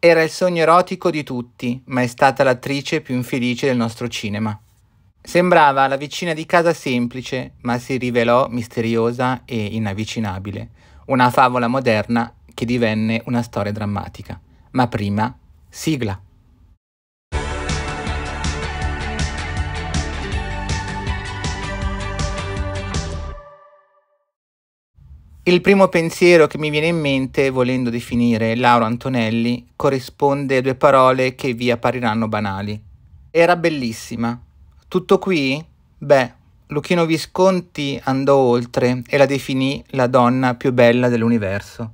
Era il sogno erotico di tutti, ma è stata l'attrice più infelice del nostro cinema. Sembrava la vicina di casa semplice, ma si rivelò misteriosa e inavvicinabile. Una favola moderna che divenne una storia drammatica. Ma prima, sigla. Il primo pensiero che mi viene in mente, volendo definire Laura Antonelli, corrisponde a due parole che vi appariranno banali. Era bellissima. Tutto qui? Beh, Luchino Visconti andò oltre e la definì la donna più bella dell'universo.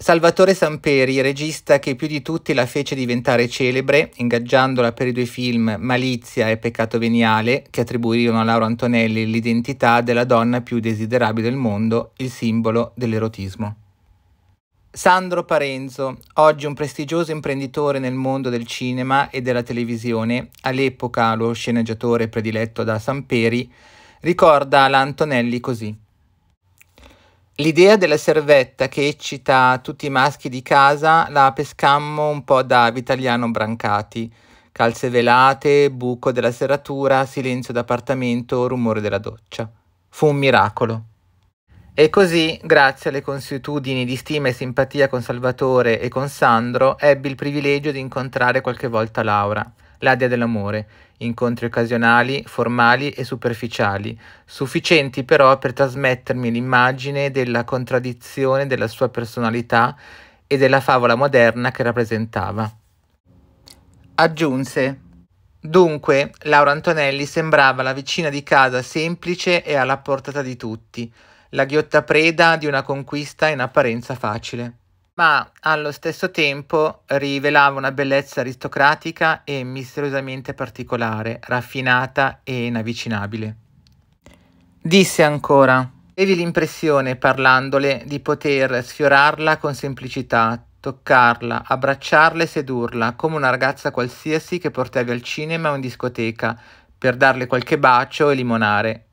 Salvatore Samperi, regista che più di tutti la fece diventare celebre, ingaggiandola per i due film Malizia e Peccato Veniale, che attribuirono a Laura Antonelli l'identità della donna più desiderabile del mondo, il simbolo dell'erotismo. Sandro Parenzo, oggi un prestigioso imprenditore nel mondo del cinema e della televisione, all'epoca lo sceneggiatore prediletto da Samperi, ricorda l'Antonelli così. L'idea della servetta che eccita tutti i maschi di casa la pescammo un po' da Vitaliano Brancati. Calze velate, buco della serratura, silenzio d'appartamento, rumore della doccia. Fu un miracolo. E così, grazie alle consuetudini di stima e simpatia con Salvatore e con Sandro, ebbi il privilegio di incontrare qualche volta Laura l'adia dell'amore, incontri occasionali, formali e superficiali, sufficienti però per trasmettermi l'immagine della contraddizione della sua personalità e della favola moderna che rappresentava. Aggiunse Dunque, Laura Antonelli sembrava la vicina di casa semplice e alla portata di tutti, la ghiotta preda di una conquista in apparenza facile ma allo stesso tempo rivelava una bellezza aristocratica e misteriosamente particolare, raffinata e inavvicinabile. Disse ancora, avevi l'impressione, parlandole, di poter sfiorarla con semplicità, toccarla, abbracciarla e sedurla, come una ragazza qualsiasi che portavi al cinema o in discoteca, per darle qualche bacio e limonare.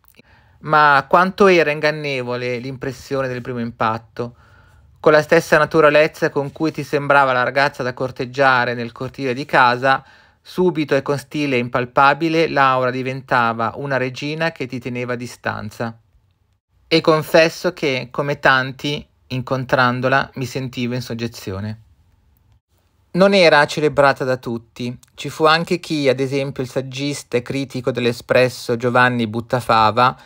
Ma quanto era ingannevole l'impressione del primo impatto, con la stessa naturalezza con cui ti sembrava la ragazza da corteggiare nel cortile di casa, subito e con stile impalpabile Laura diventava una regina che ti teneva a distanza. E confesso che, come tanti, incontrandola mi sentivo in soggezione. Non era celebrata da tutti. Ci fu anche chi, ad esempio il saggista e critico dell'Espresso Giovanni Buttafava,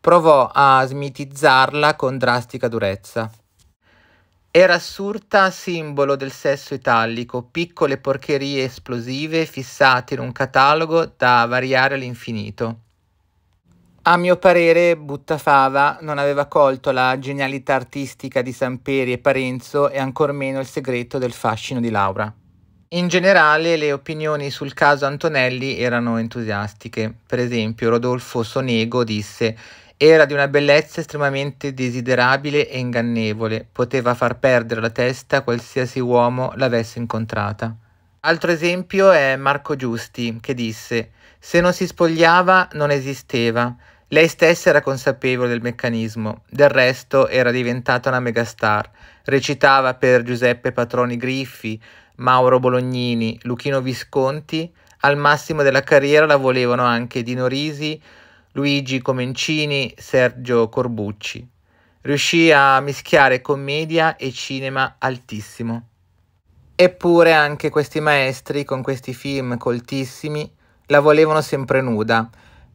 provò a smitizzarla con drastica durezza. Era assurda simbolo del sesso italico, piccole porcherie esplosive fissate in un catalogo da variare all'infinito. A mio parere, Buttafava non aveva colto la genialità artistica di Samperi e Parenzo e ancor meno il segreto del fascino di Laura. In generale le opinioni sul caso Antonelli erano entusiastiche. Per esempio Rodolfo Sonego disse era di una bellezza estremamente desiderabile e ingannevole, poteva far perdere la testa a qualsiasi uomo l'avesse incontrata. Altro esempio è Marco Giusti, che disse: Se non si spogliava, non esisteva. Lei stessa era consapevole del meccanismo, del resto era diventata una megastar. Recitava per Giuseppe Patroni Griffi, Mauro Bolognini, Luchino Visconti, al massimo della carriera la volevano anche Dino Risi, Luigi Comencini, Sergio Corbucci. Riuscì a mischiare commedia e cinema altissimo. Eppure anche questi maestri, con questi film coltissimi, la volevano sempre nuda,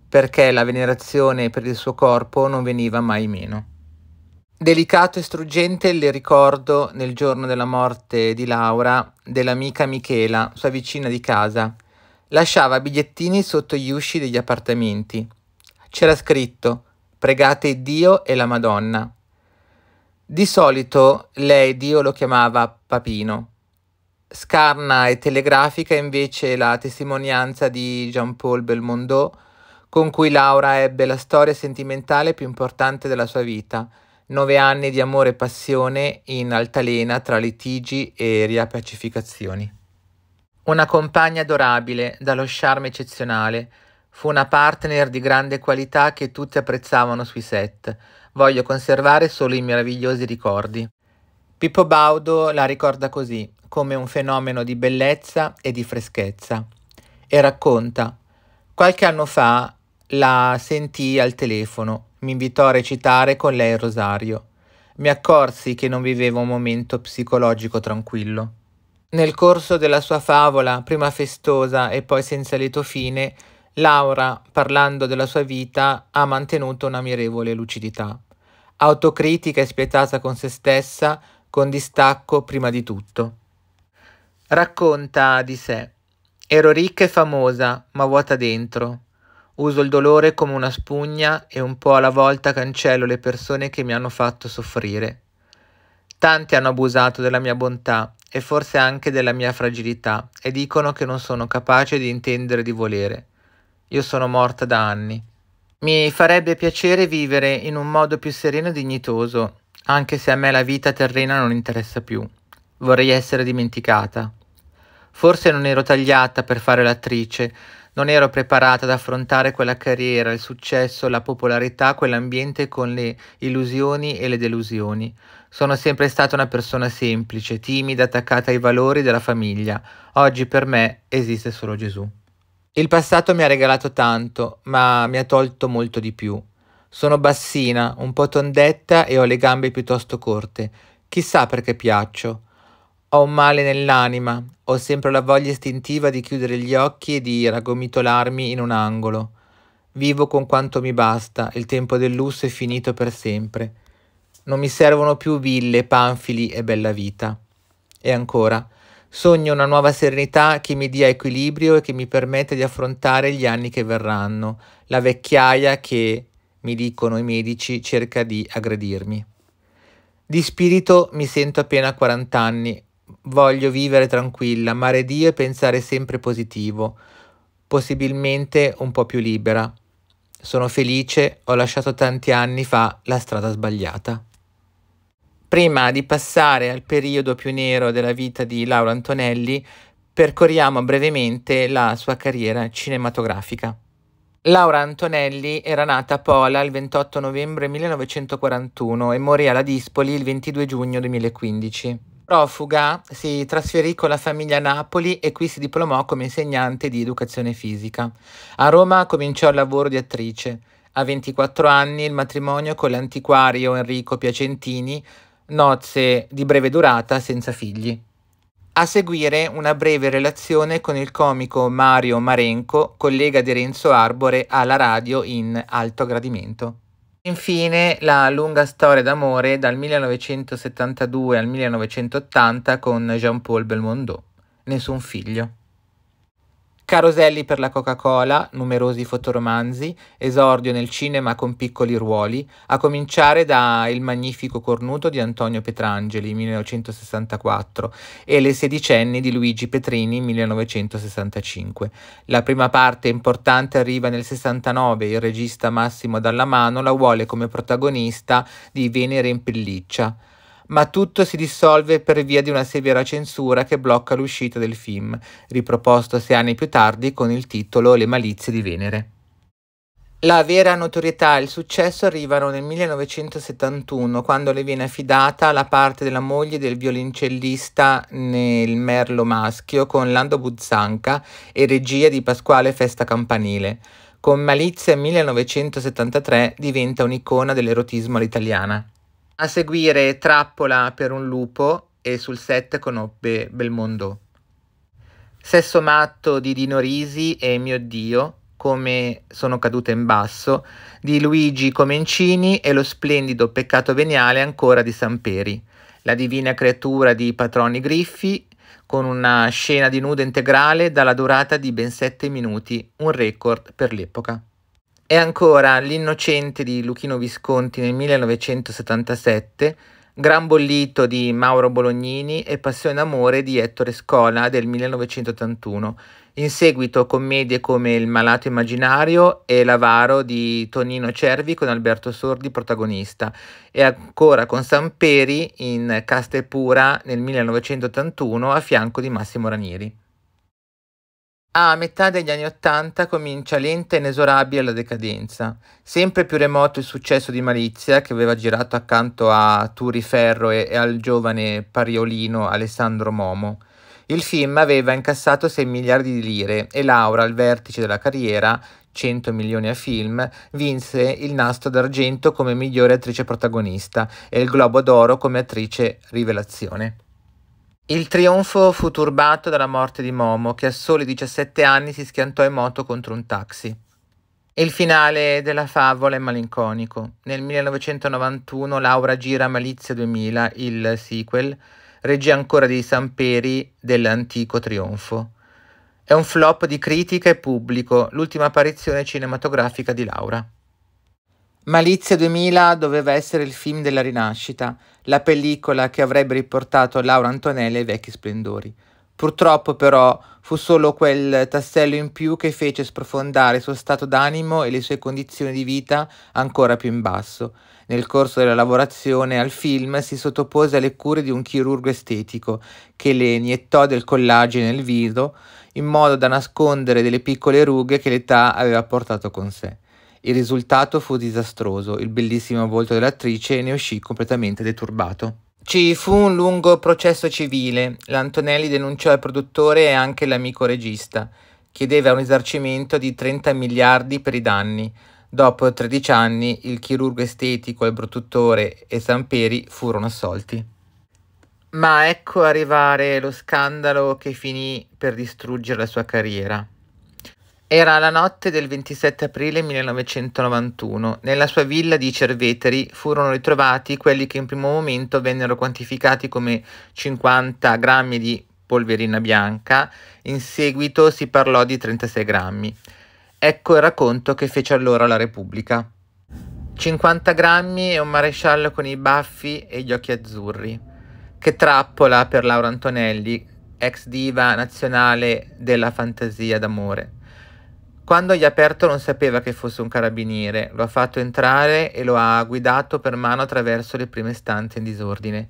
perché la venerazione per il suo corpo non veniva mai meno. Delicato e struggente il ricordo nel giorno della morte di Laura dell'amica Michela, sua vicina di casa. Lasciava bigliettini sotto gli usci degli appartamenti c'era scritto pregate Dio e la Madonna. Di solito lei Dio lo chiamava Papino. Scarna e telegrafica invece la testimonianza di Jean-Paul Belmondo, con cui Laura ebbe la storia sentimentale più importante della sua vita, nove anni di amore e passione in altalena tra litigi e riappacificazioni. Una compagna adorabile, dallo charme eccezionale, Fu una partner di grande qualità che tutti apprezzavano sui set. Voglio conservare solo i meravigliosi ricordi. Pippo Baudo la ricorda così, come un fenomeno di bellezza e di freschezza. E racconta, qualche anno fa la sentii al telefono, mi invitò a recitare con lei il rosario. Mi accorsi che non vivevo un momento psicologico tranquillo. Nel corso della sua favola, prima festosa e poi senza lieto fine, Laura, parlando della sua vita, ha mantenuto un'ammirevole lucidità, autocritica e spietata con se stessa, con distacco prima di tutto. Racconta di sé. Ero ricca e famosa, ma vuota dentro. Uso il dolore come una spugna e un po' alla volta cancello le persone che mi hanno fatto soffrire. Tanti hanno abusato della mia bontà e forse anche della mia fragilità e dicono che non sono capace di intendere di volere. Io sono morta da anni. Mi farebbe piacere vivere in un modo più sereno e dignitoso, anche se a me la vita terrena non interessa più. Vorrei essere dimenticata. Forse non ero tagliata per fare l'attrice, non ero preparata ad affrontare quella carriera, il successo, la popolarità, quell'ambiente con le illusioni e le delusioni. Sono sempre stata una persona semplice, timida, attaccata ai valori della famiglia. Oggi per me esiste solo Gesù. Il passato mi ha regalato tanto, ma mi ha tolto molto di più. Sono bassina, un po' tondetta e ho le gambe piuttosto corte. Chissà perché piaccio. Ho un male nell'anima, ho sempre la voglia istintiva di chiudere gli occhi e di raggomitolarmi in un angolo. Vivo con quanto mi basta, il tempo del lusso è finito per sempre. Non mi servono più ville, panfili e bella vita. E ancora, Sogno una nuova serenità che mi dia equilibrio e che mi permette di affrontare gli anni che verranno, la vecchiaia che, mi dicono i medici, cerca di aggredirmi. Di spirito mi sento appena 40 anni, voglio vivere tranquilla, amare Dio e pensare sempre positivo, possibilmente un po' più libera. Sono felice, ho lasciato tanti anni fa la strada sbagliata. Prima di passare al periodo più nero della vita di Laura Antonelli, percorriamo brevemente la sua carriera cinematografica. Laura Antonelli era nata a Pola il 28 novembre 1941 e morì alla Dispoli il 22 giugno 2015. Profuga, si trasferì con la famiglia a Napoli e qui si diplomò come insegnante di educazione fisica. A Roma cominciò il lavoro di attrice. A 24 anni il matrimonio con l'antiquario Enrico Piacentini nozze di breve durata senza figli. A seguire una breve relazione con il comico Mario Marenco, collega di Renzo Arbore alla radio in Alto Gradimento. Infine la lunga storia d'amore dal 1972 al 1980 con Jean-Paul Belmondo. Nessun figlio. Caroselli per la Coca-Cola, numerosi fotoromanzi, esordio nel cinema con piccoli ruoli, a cominciare da Il magnifico cornuto di Antonio Petrangeli, 1964, e Le sedicenni di Luigi Petrini, 1965. La prima parte importante arriva nel 69, il regista Massimo Dallamano la vuole come protagonista di Venere in pelliccia ma tutto si dissolve per via di una severa censura che blocca l'uscita del film, riproposto sei anni più tardi con il titolo Le malizie di Venere. La vera notorietà e il successo arrivano nel 1971, quando le viene affidata la parte della moglie del violoncellista nel Merlo Maschio con Lando Buzzanca e regia di Pasquale Festa Campanile. Con Malizia 1973 diventa un'icona dell'erotismo all'italiana. A seguire Trappola per un lupo e sul set conobbe Belmondo. Sesso matto di Dino Risi e Mio Dio, come sono cadute in basso, di Luigi Comencini e lo splendido Peccato veniale ancora di Samperi. La divina creatura di Patroni Griffi con una scena di nudo integrale dalla durata di ben 7 minuti, un record per l'epoca. E ancora L'innocente di Luchino Visconti nel 1977, Gran bollito di Mauro Bolognini e Passione d'amore di Ettore Scola del 1981. In seguito commedie come Il malato immaginario e L'avaro di Tonino Cervi con Alberto Sordi protagonista e ancora con Samperi in Castelpura nel 1981 a fianco di Massimo Ranieri. A metà degli anni Ottanta comincia lenta e inesorabile la decadenza. Sempre più remoto il successo di Malizia, che aveva girato accanto a Turi Ferro e, e al giovane pariolino Alessandro Momo. Il film aveva incassato 6 miliardi di lire e Laura, al vertice della carriera, 100 milioni a film, vinse il Nastro d'Argento come migliore attrice protagonista e il Globo d'Oro come attrice rivelazione. Il trionfo fu turbato dalla morte di Momo, che a soli 17 anni si schiantò in moto contro un taxi. Il finale della favola è malinconico. Nel 1991 Laura gira Malizia 2000, il sequel, regia ancora dei Samperi dell'antico trionfo. È un flop di critica e pubblico, l'ultima apparizione cinematografica di Laura. Malizia 2000 doveva essere il film della rinascita, la pellicola che avrebbe riportato Laura Antonella ai vecchi splendori. Purtroppo però fu solo quel tassello in più che fece sprofondare il suo stato d'animo e le sue condizioni di vita ancora più in basso. Nel corso della lavorazione al film si sottopose alle cure di un chirurgo estetico che le iniettò del collagene nel viso in modo da nascondere delle piccole rughe che l'età aveva portato con sé. Il risultato fu disastroso, il bellissimo volto dell'attrice ne uscì completamente deturbato. Ci fu un lungo processo civile, l'Antonelli denunciò il produttore e anche l'amico regista, chiedeva un risarcimento di 30 miliardi per i danni. Dopo 13 anni il chirurgo estetico, il produttore e Samperi furono assolti. Ma ecco arrivare lo scandalo che finì per distruggere la sua carriera. Era la notte del 27 aprile 1991. Nella sua villa di Cerveteri furono ritrovati quelli che in primo momento vennero quantificati come 50 grammi di polverina bianca, in seguito si parlò di 36 grammi. Ecco il racconto che fece allora la Repubblica. 50 grammi e un maresciallo con i baffi e gli occhi azzurri. Che trappola per Laura Antonelli, ex diva nazionale della fantasia d'amore. Quando gli ha aperto non sapeva che fosse un carabiniere, lo ha fatto entrare e lo ha guidato per mano attraverso le prime stanze in disordine.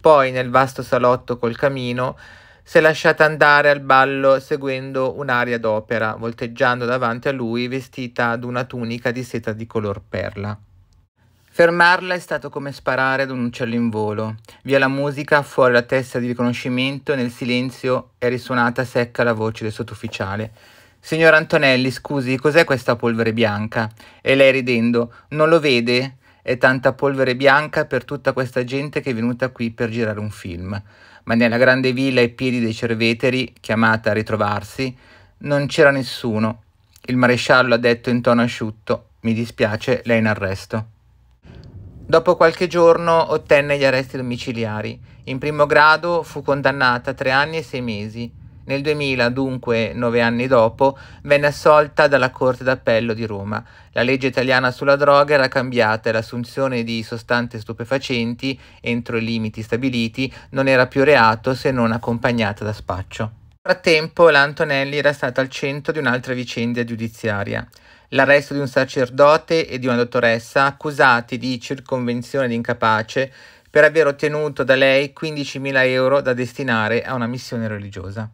Poi, nel vasto salotto col camino, si è lasciata andare al ballo seguendo un'aria d'opera, volteggiando davanti a lui vestita ad una tunica di seta di color perla. Fermarla è stato come sparare ad un uccello in volo. Via la musica, fuori la testa di riconoscimento, nel silenzio è risuonata secca la voce del sottufficiale. Signor Antonelli, scusi, cos'è questa polvere bianca? E lei ridendo, non lo vede? È tanta polvere bianca per tutta questa gente che è venuta qui per girare un film. Ma nella grande villa ai piedi dei cerveteri, chiamata a ritrovarsi, non c'era nessuno. Il maresciallo ha detto in tono asciutto, mi dispiace, lei è in arresto. Dopo qualche giorno ottenne gli arresti domiciliari. In primo grado fu condannata a tre anni e sei mesi, nel 2000, dunque nove anni dopo, venne assolta dalla Corte d'Appello di Roma. La legge italiana sulla droga era cambiata e l'assunzione di sostanze stupefacenti entro i limiti stabiliti non era più reato se non accompagnata da spaccio. Nel frattempo l'Antonelli era stata al centro di un'altra vicenda giudiziaria l'arresto di un sacerdote e di una dottoressa accusati di circonvenzione di incapace per aver ottenuto da lei 15.000 euro da destinare a una missione religiosa.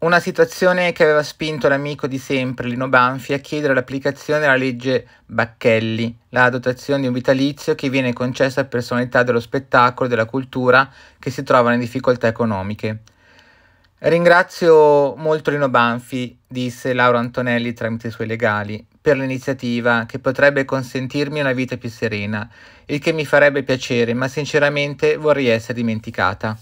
Una situazione che aveva spinto l'amico di sempre, Lino Banfi, a chiedere l'applicazione della legge Bacchelli, la dotazione di un vitalizio che viene concessa a personalità dello spettacolo e della cultura che si trovano in difficoltà economiche. Ringrazio molto Lino Banfi, disse Laura Antonelli tramite i suoi legali, per l'iniziativa che potrebbe consentirmi una vita più serena, il che mi farebbe piacere, ma sinceramente vorrei essere dimenticata.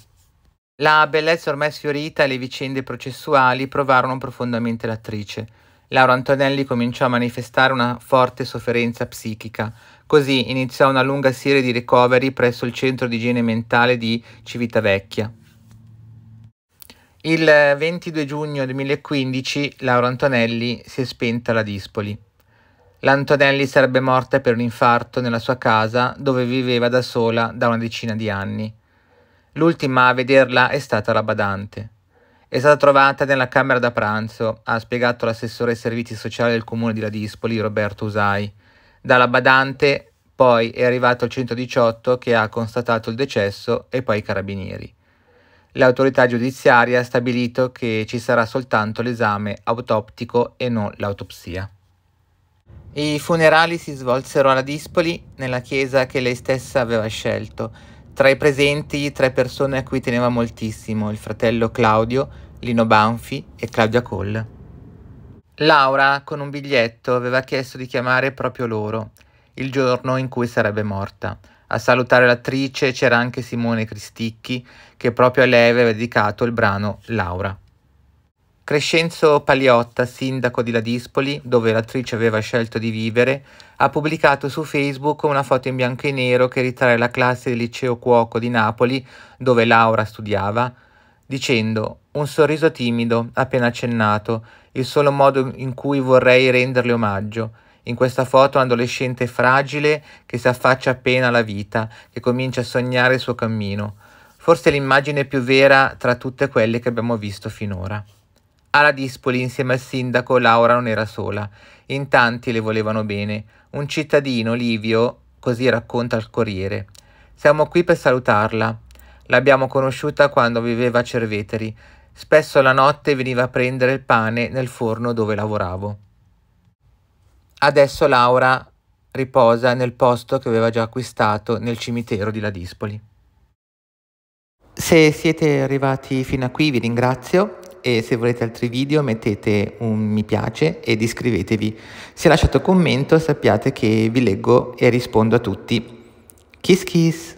La bellezza ormai sfiorita e le vicende processuali provarono profondamente l'attrice. Laura Antonelli cominciò a manifestare una forte sofferenza psichica. Così iniziò una lunga serie di ricoveri presso il centro di igiene mentale di Civitavecchia. Il 22 giugno 2015 Laura Antonelli si è spenta alla Dispoli. L'Antonelli sarebbe morta per un infarto nella sua casa dove viveva da sola da una decina di anni. L'ultima a vederla è stata la badante. È stata trovata nella camera da pranzo, ha spiegato l'assessore ai servizi sociali del comune di Ladispoli, Roberto Usai. Dalla badante poi è arrivato il 118 che ha constatato il decesso e poi i carabinieri. L'autorità giudiziaria ha stabilito che ci sarà soltanto l'esame autoptico e non l'autopsia. I funerali si svolsero a Ladispoli, nella chiesa che lei stessa aveva scelto tra i presenti, tre persone a cui teneva moltissimo, il fratello Claudio, Lino Banfi e Claudia Cole. Laura, con un biglietto, aveva chiesto di chiamare proprio loro, il giorno in cui sarebbe morta. A salutare l'attrice c'era anche Simone Cristicchi, che proprio a lei aveva dedicato il brano Laura. Crescenzo Paliotta, sindaco di Ladispoli, dove l'attrice aveva scelto di vivere, ha pubblicato su Facebook una foto in bianco e nero che ritrae la classe del liceo Cuoco di Napoli, dove Laura studiava, dicendo un sorriso timido, appena accennato, il solo modo in cui vorrei renderle omaggio. In questa foto un adolescente fragile che si affaccia appena alla vita, che comincia a sognare il suo cammino. Forse l'immagine più vera tra tutte quelle che abbiamo visto finora. A Dispoli insieme al sindaco Laura non era sola, in tanti le volevano bene. Un cittadino, Livio, così racconta al Corriere. Siamo qui per salutarla. L'abbiamo conosciuta quando viveva a Cerveteri. Spesso la notte veniva a prendere il pane nel forno dove lavoravo. Adesso Laura riposa nel posto che aveva già acquistato nel cimitero di Ladispoli. Se siete arrivati fino a qui vi ringrazio e se volete altri video mettete un mi piace ed iscrivetevi. Se lasciate un commento sappiate che vi leggo e rispondo a tutti. Kiss kiss!